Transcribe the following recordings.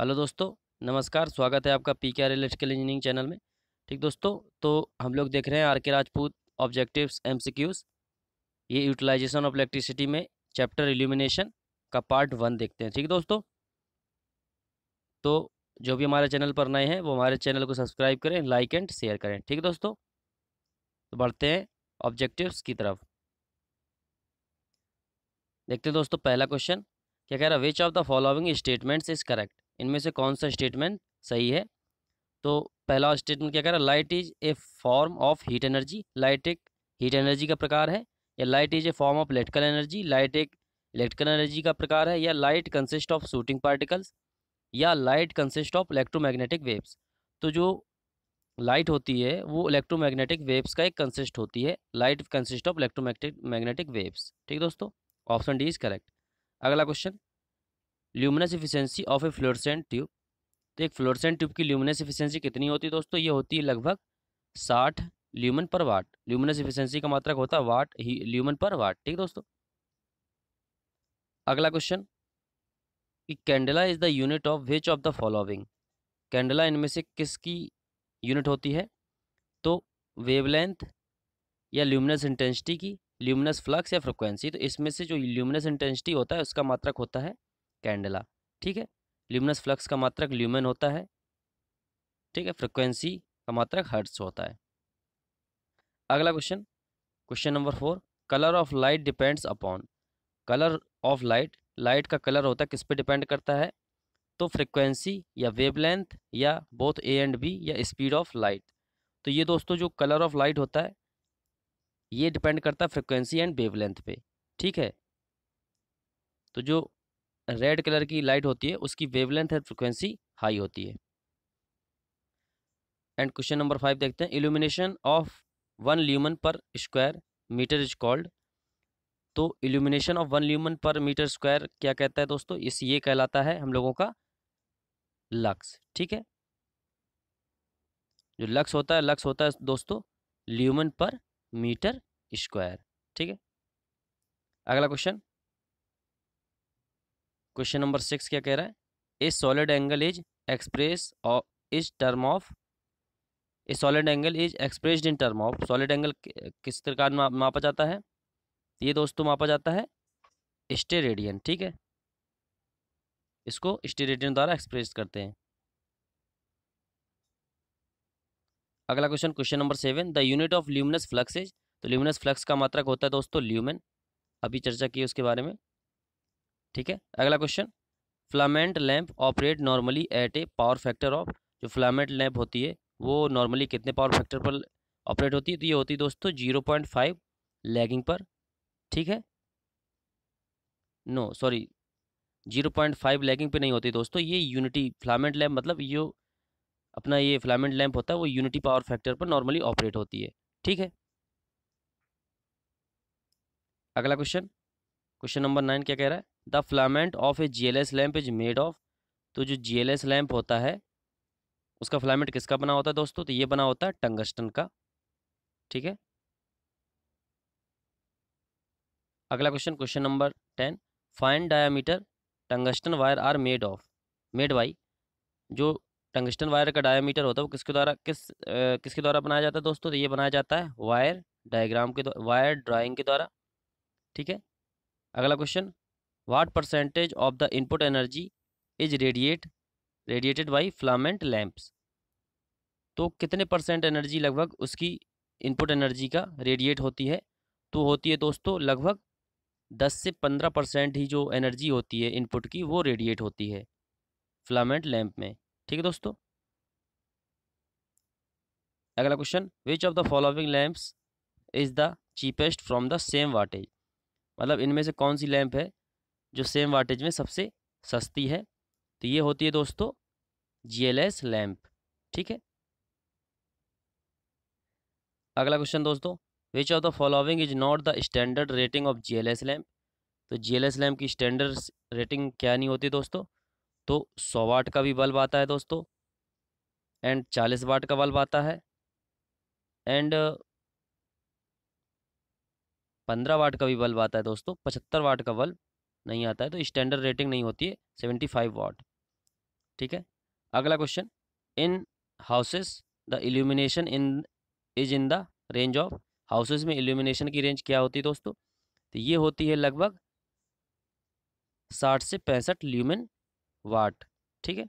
hello दोस्तों नमस्कार स्वागत है आपका पी के आर इलेक्ट्रिकल इंजीनियरिंग चैनल में ठीक दोस्तों तो हम लोग देख रहे हैं R K Rajput objectives M ये यूटिलाइजेशन ऑफ इलेक्ट्रिसिटी में चैप्टर इल्यूमिनेशन का पार्ट वन देखते हैं ठीक दोस्तों तो जो भी हमारे चैनल पर नए हैं वो हमारे चैनल को सब्सक्राइब करें लाइक एंड शेयर करें ठीक दोस्तों तो बढ़ते हैं ऑब्जेक्टिव्स की तरफ देखते हैं दोस्तों पहला क्वेश्चन क्या कह रहा है which of the following statements is correct इनमें से कौन सा स्टेटमेंट सही है तो पहला स्टेटमेंट क्या कह रहा है light is a form of heat energy light एक हीट एनर्जी का प्रकार है या light is a form of electrical energy light एक इलेक्ट्रिकल एनर्जी का प्रकार है या light consist of shooting particles या light consist of electromagnetic waves तो जो लाइट होती है वो इलेक्ट्रोमैग्नेटिक वेव्स का एक कंसिस्ट होती है light consist of electromagnetic magnetic waves ठीक दोस्तों ऑप्शन डी इज करेक्ट अगला question luminous efficiency of a fluorescent tube तो एक फ्लोरसेंट ट्यूब की ल्यूमिनस इफिशेंसी कितनी होती है दोस्तों ये होती है लगभग साठ ल्यूमन पर वाट ल्यूमिनस इफिशेंसी का मात्रक मतलब होता है वाट ही ल्यूमन पर वाट ठीक दोस्तों अगला क्वेश्चन कि candela is the unit of which of the following candela इनमें से किसकी यूनिट होती है तो वेवलेंथ या ल्यूमिनस इंटेंसिटी की ल्यूमिनस फ्लक्स या फ्रिक्वेंसी तो इसमें से जो ल्यूमिनस इंटेंसिटी होता है उसका मात्रक होता है कैंडला ठीक है ल्यूमिनस फ्लक्स का मात्रक ल्यूमेन होता है ठीक है फ्रिक्वेंसी का मात्रक हर्ट्स होता है अगला question question number four colour of light depends upon colour of light light का कलर होता है किस पे डिपेंड करता है तो फ्रिक्वेंसी या वेवलेंथ या बोथ ए एंड बी या स्पीड ऑफ लाइट तो ये दोस्तों जो कलर ऑफ लाइट होता है ये डिपेंड करता है फ्रिक्वेंसी एंड वेवलेंथ पे ठीक है तो जो रेड कलर की लाइट होती है उसकी वेवलेंथ है फ्रिक्वेंसी हाई होती है एंड क्वेश्चन नंबर फाइव देखते हैं illumination of one lumen per square metre is called तो illumination of one lumen per metre square क्या कहता है दोस्तों इस ये कहलाता है हम लोगों का लक्स ठीक है जो लक्स होता है लक्स होता है दोस्तों ल्यूमन पर मीटर स्क्वायर ठीक है अगला क्वेश्चन क्वेश्चन नंबर सिक्स क्या कह रहा है a solid angle is express और is term of a solid angle is expressed in term of solid angle किस प्रकार मापा जाता है तो ये दोस्तों मापा जाता है स्टे रेडियन ठीक है इसको स्टे रेडियन द्वारा एक्सप्रेस करते हैं अगला question question number seven the unit of luminous flux is तो ल्यूमिनस फ्लक्स का मात्रक होता है दोस्तों ल्यूमेन अभी चर्चा की उसके बारे में ठीक है अगला question filament lamp operate normally at a power factor of जो फ्लामेंट लैंप होती है वो नॉर्मली कितने पावर फैक्टर पर ऑपरेट होती है तो ये होती है दोस्तों जीरो पॉइंट फाइव लैगिंग पर ठीक है no sorry zero point five lagging पर नहीं होती दोस्तों ये यूनिटी फ्लामेंट लैम्प मतलब ये अपना ये फ्लामेंट लैम्प होता है वो यूनिटी पावर फैक्टर पर नॉर्मली ऑपरेट होती है ठीक है अगला क्वेश्चन क्वेश्चन नंबर नाइन क्या कह रहा है the filament of a G L S lamp is made of तो जो जी एल एस लैम्प होता है उसका फ्लामेंट किसका बना होता है दोस्तों तो ये बना होता है टंगस्टन का ठीक है अगला question question number ten fine diameter tungsten wire are made of made by जो टंगस्टन वायर का डायामीटर होता है वो किसके द्वारा किस आ, किसके द्वारा बनाया जाता है दोस्तों तो ये बनाया जाता है वायर डायग्राम के वायर ड्राइंग के द्वारा ठीक है अगला question what percentage of the input energy is radiate radiated by filament lamps तो कितने परसेंट एनर्जी लगभग उसकी इनपुट एनर्जी का रेडिएट होती है तो होती है दोस्तों लगभग दस से पंद्रह परसेंट ही जो एनर्जी होती है इनपुट की वो रेडिएट होती है फ्लामेंट लैम्प में ठीक है दोस्तों अगला question which of the following lamps is the cheapest from the same wattage मतलब इनमें से कौन सी लैम्प है जो सेम वाटेज में सबसे सस्ती है तो ये होती है दोस्तों जीएलएस लैंप ठीक है अगला क्वेश्चन दोस्तों which of the following is not the standard rating of GLS lamp तो जीएलएस लैंप की स्टैंडर्ड रेटिंग क्या नहीं होती दोस्तों तो सौ वाट का भी बल्ब आता है दोस्तों एंड चालीस वाट का बल्ब आता है एंड पंद्रह वाट का भी बल्ब आता है दोस्तों पचहत्तर वाट का बल्ब नहीं आता है तो स्टैंडर्ड रेटिंग नहीं होती है सेवेंटी फाइव वाट ठीक है अगला question in houses the illumination in is in the range of houses में इल्यूमिनेशन की रेंज क्या होती है दोस्तों तो ये होती है लगभग साठ से पैंसठ ल्यूमिन वाट ठीक है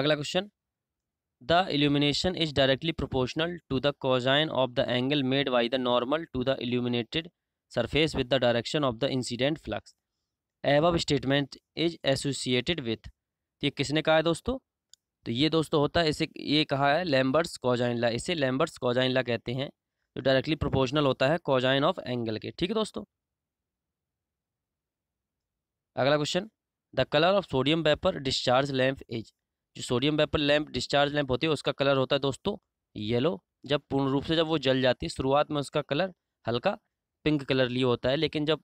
अगला question the illumination is directly proportional to the cosine of the angle made by the normal to the illuminated surface with the direction of the incident flux above statement is associated with ये किसने कहा है दोस्तों तो ये दोस्तों होता है इसे ये कहा है लैम्बर्स कॉजाइनला इसे लैम्बर्स कॉजाइनला कहते हैं जो डायरेक्टली प्रोपोर्शनल होता है कॉजाइन ऑफ एंगल के ठीक है दोस्तों अगला question the colour of sodium vapour discharge lamp is जो sodium vapour lamp discharge lamp होती है उसका कलर होता है दोस्तों येलो जब पूर्ण रूप से जब वो जल जाती है शुरुआत में उसका कलर हल्का पिंक कलर लिए होता है लेकिन जब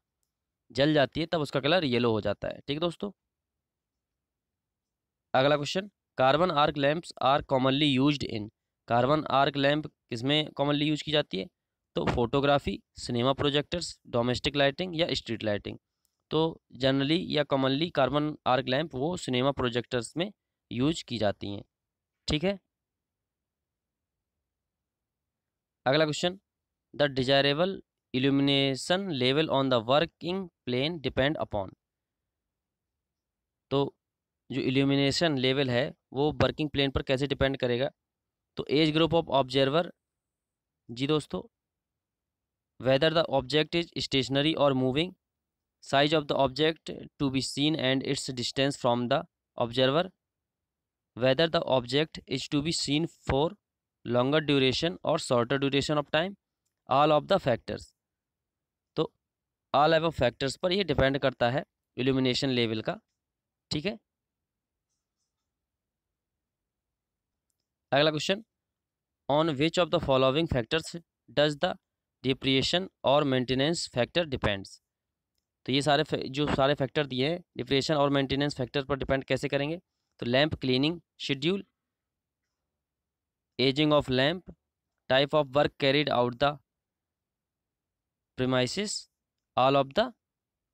जल जाती है तब उसका कलर येलो हो जाता है ठीक है दोस्तों अगला question carbon arc lamps are commonly used in carbon arc lamp किसमें कॉमनली यूज की जाती है तो photography cinema projectors domestic lighting या स्ट्रीट लाइटिंग तो जनरली या कॉमनली कार्बन आर्क लैंप वो सिनेमा प्रोजेक्टर्स में यूज की जाती हैं ठीक है अगला question the desirable illumination level on the working plane depend upon तो जो इल्यूमिनेशन लेवल है वो वर्किंग प्लेन पर कैसे डिपेंड करेगा तो एज ग्रुप ऑफ ऑब्जर्वर जी दोस्तों whether the object is stationary और moving size of the object to be seen and its distance from the observer whether the object is to be seen for longer duration और shorter duration of time all of the factors all एव factors पर ये depend करता है illumination level का ठीक है अगला question on which of the following factors does the depreciation और मेंटेनेंस फैक्टर डिपेंड्स तो ये सारे जो सारे फैक्टर दिए हैं डिप्रिएशन और मेंटेनेंस फैक्टर पर डिपेंड कैसे करेंगे तो lamp cleaning schedule ageing of lamp type of work carried out the premises all of the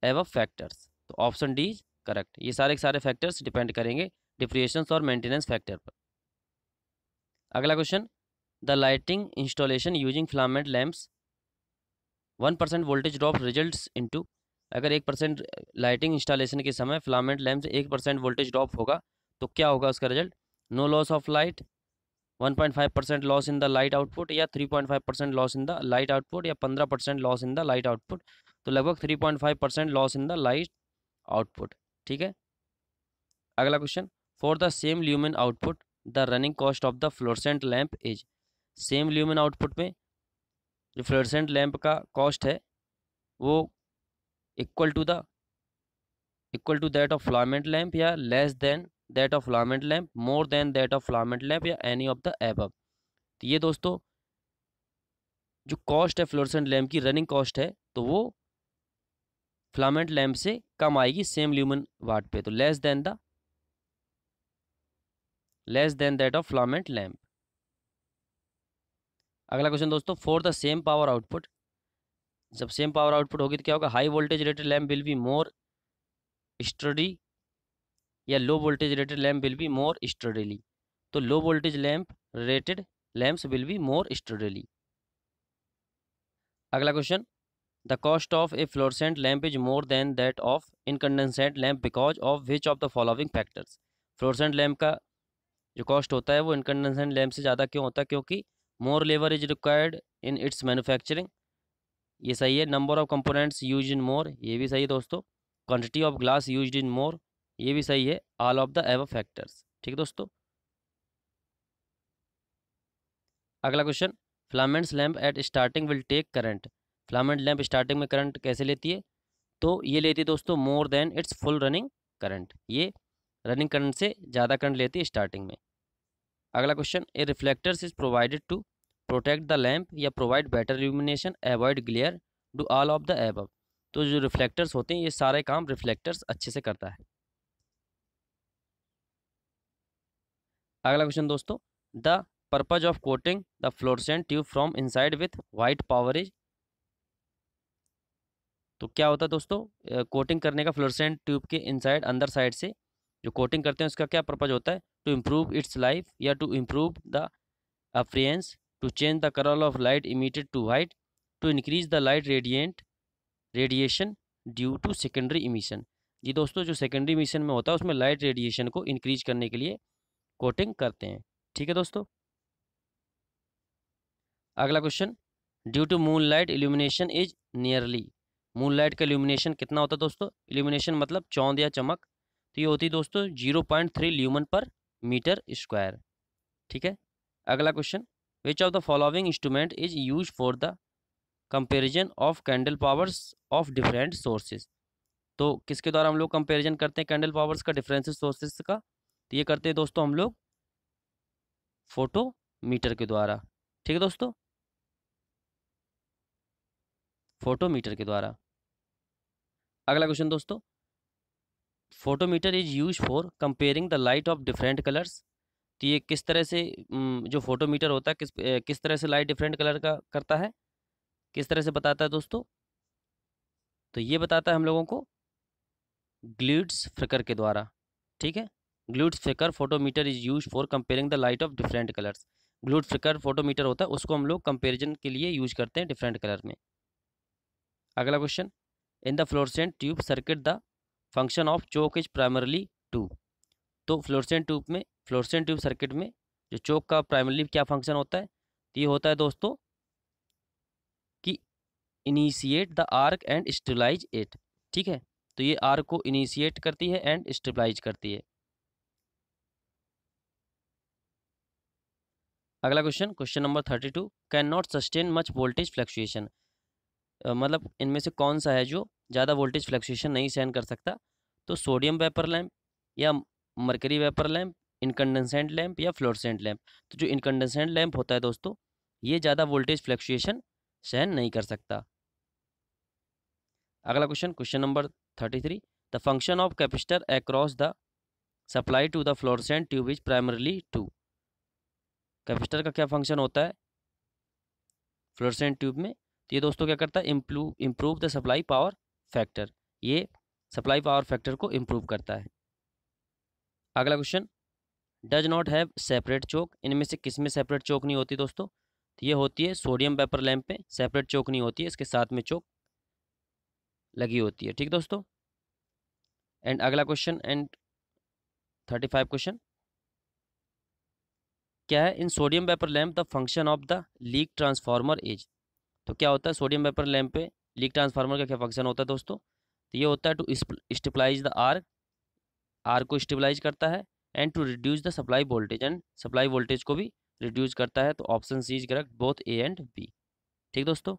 above factors तो ऑप्शन डी इज करेक्ट ये सारे के सारे फैक्टर्स डिपेंड करेंगे डिप्रिएशन और मेंटेनेंस फैक्टर पर अगला question the lighting installation using filament lamps one percent voltage drop result into अगर एक परसेंट लाइटिंग इंस्टॉलेशन के समय फ्लामेंट लैम्प से एक परसेंट वोल्टेज ड्रॉप होगा तो क्या होगा उसका result no loss of light one point five percent loss in the light output या three point five percent loss in the light output या पंद्रह percent loss in the light output तो लगभग three point five percent loss in the light output ठीक है अगला question for the same lumen output the running cost of the fluorescent lamp is same lumen output में जो fluorescent lamp का cost है वो equal to the equal to that of filament lamp या less than that of filament lamp more than that of filament lamp या any of the above तो ये दोस्तों जो कॉस्ट है फ्लोरसेंट लैम्प की रनिंग कॉस्ट है तो वो फ्लामेंट लैम्प से कम आएगी सेम ल्यूमन वाट पे तो less than the less than that of filament lamp अगला क्वेश्चन दोस्तों for the same power output जब सेम पावर आउटपुट होगी तो क्या होगा high voltage rated lamp will be more sturdy या low voltage rated lamp will be more sturdily तो low voltage lamp rated lamp will be more sturdily अगला question the cost of a fluorescent lamp is more than that of इनकंडेंसेंट lamp because of which of the following factors fluorescent lamp का जो cost होता है वो इनकंडेंसेंट lamp से ज़्यादा क्यों होता है क्योंकि more labour is required in its manufacturing ये सही है number of components use in more ये भी सही है दोस्तों quantity of glass use in more ये भी सही है all of the above factors ठीक है दोस्तों अगला question filaments lamp at starting will take current filament lamp starting में करंट कैसे लेती है तो ये लेती है दोस्तों more than its full running current ये रनिंग करंट से ज़्यादा करंट लेती है स्टार्टिंग में अगला question a reflectors is provided to protect the lamp या provide better illumination avoid glare do all of the above तो जो रिफ्लेक्टर्स होते हैं ये सारे काम रिफ्लेक्टर्स अच्छे से करता है अगला क्वेश्चन दोस्तों the purpose of coating the fluorescent tube from inside with white power is तो क्या होता है दोस्तों कोटिंग करने का फ्लोरसेंट ट्यूब के इनसाइड अंदर साइड से जो कोटिंग करते हैं उसका क्या पर्पज होता है टू इम्प्रूव इट्स लाइफ या to improve the appearance to change the colour of light emitted to white to increase the light radiant radiation due to secondary emission जी दोस्तों जो सेकेंडरी इमिशन में होता है उसमें लाइट रेडिएशन को increase करने के लिए कोटिंग करते हैं ठीक है दोस्तों अगला question due to moon light illumination is nearly moonlight का इल्यूमिनेशन कितना होता है दोस्तों इल्यूमिनेशन मतलब चौंध या चमक तो ये होती है दोस्तों zero point three lumen per metre square ठीक है अगला question which of the following instrument is use for the comparison of candle powers of different sources तो किसके द्वारा हम लोग कंपेरिजन करते हैं कैंडल पावर्स का डिफरेंस सोर्सेज का तो ये करते हैं दोस्तों हम लोग मीटर के द्वारा ठीक है दोस्तों फोटोमीटर के द्वारा अगला क्वेश्चन दोस्तों photometer is use for comparing the light of different colours तो ये किस तरह से जो फोटोमीटर होता है किस किस तरह से लाइट डिफरेंट कलर का करता है किस तरह से बताता है दोस्तों तो ये बताता है हम लोगों को ग्लूड्स फ्रिकर के द्वारा ठीक है Guild's flicker photometer is use for comparing the light of different colours Guild flicker photometer होता है उसको हम लोग कंपेरिजन के लिए यूज करते हैं डिफरेंट कलर में अगला question in the fluorescent tube circuit the function of choke is primarily to तो फ्लोरसेंट ट्यूब में फ्लोरसेंट ट्यूब सर्किट में जो चौक का प्राइमरली क्या फंक्शन होता है तो ये होता है दोस्तों कि initiate the arc and stabilise it ठीक है तो ये आर्क को इनिशिएट करती है एंड स्टेबलाइज करती है अगला question question number thirty two can not sustain much voltage fluctuation मतलब इनमें से कौन सा है जो ज़्यादा वोल्टेज फ्लक्चुएशन नहीं सहन कर सकता तो सोडियम वेपर लैम्प या mercury vapour lamp incandescent lamp या फ्लोरसेंट लैम्प तो जो इनकंडेंसेंट लैम्प होता है दोस्तों ये ज़्यादा वोल्टेज फ्लक्चुएशन सहन नहीं कर सकता अगला question question number thirty three the function of capacitor across the supply to the fluorescent tube is primarily to capacitor का क्या फंक्शन होता है फ्लोरसेंट ट्यूब में तो ये दोस्तों क्या करता है improve improve the supply power factor ये सप्लाई पावर फैक्टर को इम्प्रूव करता है अगला question does not have separate choke इनमें से किस में सेपरेट चौक नहीं होती दोस्तों तो ये होती है सोडियम पेपर लैम्प पे सेपरेट चौक नहीं होती है इसके साथ में चौक लगी होती है ठीक दोस्तों एंड अगला question and thirty five question क्या है in sodium vapour lamp the function of the leak transformer is तो क्या होता है सोडियम पेपर लैम्प पे लीक ट्रांसफार्मर का क्या फंक्शन होता है दोस्तों तो ये होता है to stabilise the arc arc को स्टेबलाइज करता है and to reduce the supply voltage and supply voltage को भी रिड्यूस करता है तो option C is correct both A and B ठीक दोस्तों